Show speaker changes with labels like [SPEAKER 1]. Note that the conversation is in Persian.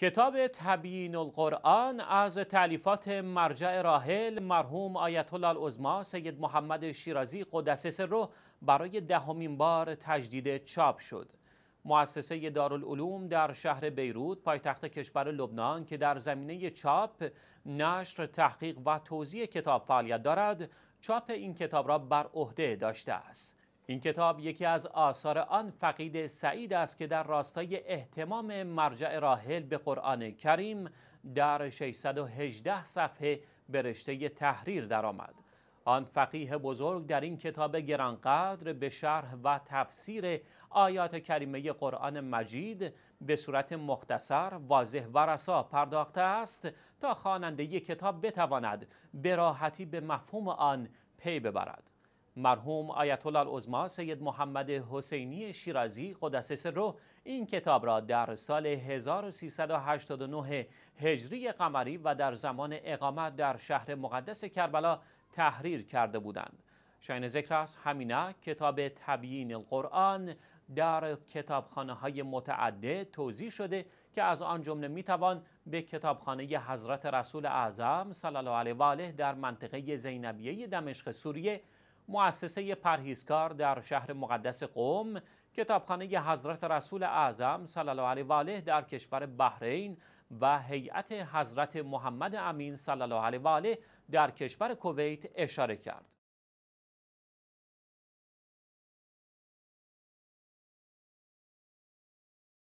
[SPEAKER 1] کتاب تبیین القرآن از تعلیفات مرجع راحل مرحوم آیت الله العظما سید محمد شیرازی قدس رو برای دهمین بار تجدید چاپ شد. مؤسسه دارالعلوم در شهر بیروت پایتخت کشور لبنان که در زمینه چاپ، نشر، تحقیق و توزیع کتاب فعالیت دارد، چاپ این کتاب را بر عهده داشته است. این کتاب یکی از آثار آن فقید سعید است که در راستای احتمام مرجع راهل به قرآن کریم در 618 صفحه به رشته تحریر درآمد. آن فقیه بزرگ در این کتاب گرانقدر به شرح و تفسیر آیات کریمه قرآن مجید به صورت مختصر، واضح و رسا پرداخته است تا خواننده کتاب بتواند به راحتی به مفهوم آن پی ببرد. مرحوم آیت الله العظما سید محمد حسینی شیرازی قدس سره این کتاب را در سال 1389 هجری قمری و در زمان اقامت در شهر مقدس کربلا تحریر کرده بودند شاین ذکر است همینه کتاب تبیین القرآن در کتابخانه های متعدد توضیح شده که از آن جمله توان به کتابخانه حضرت رسول اعظم صلی الله علیه و آله در منطقه زینبیه دمشق سوریه مؤسسه پرهیزکار در شهر مقدس قوم کتابخانه حضرت رسول اعظم صلی الله علیه و آله در کشور بحرین و هیئت حضرت محمد امین صلی الله علیه و آله در کشور کویت اشاره کرد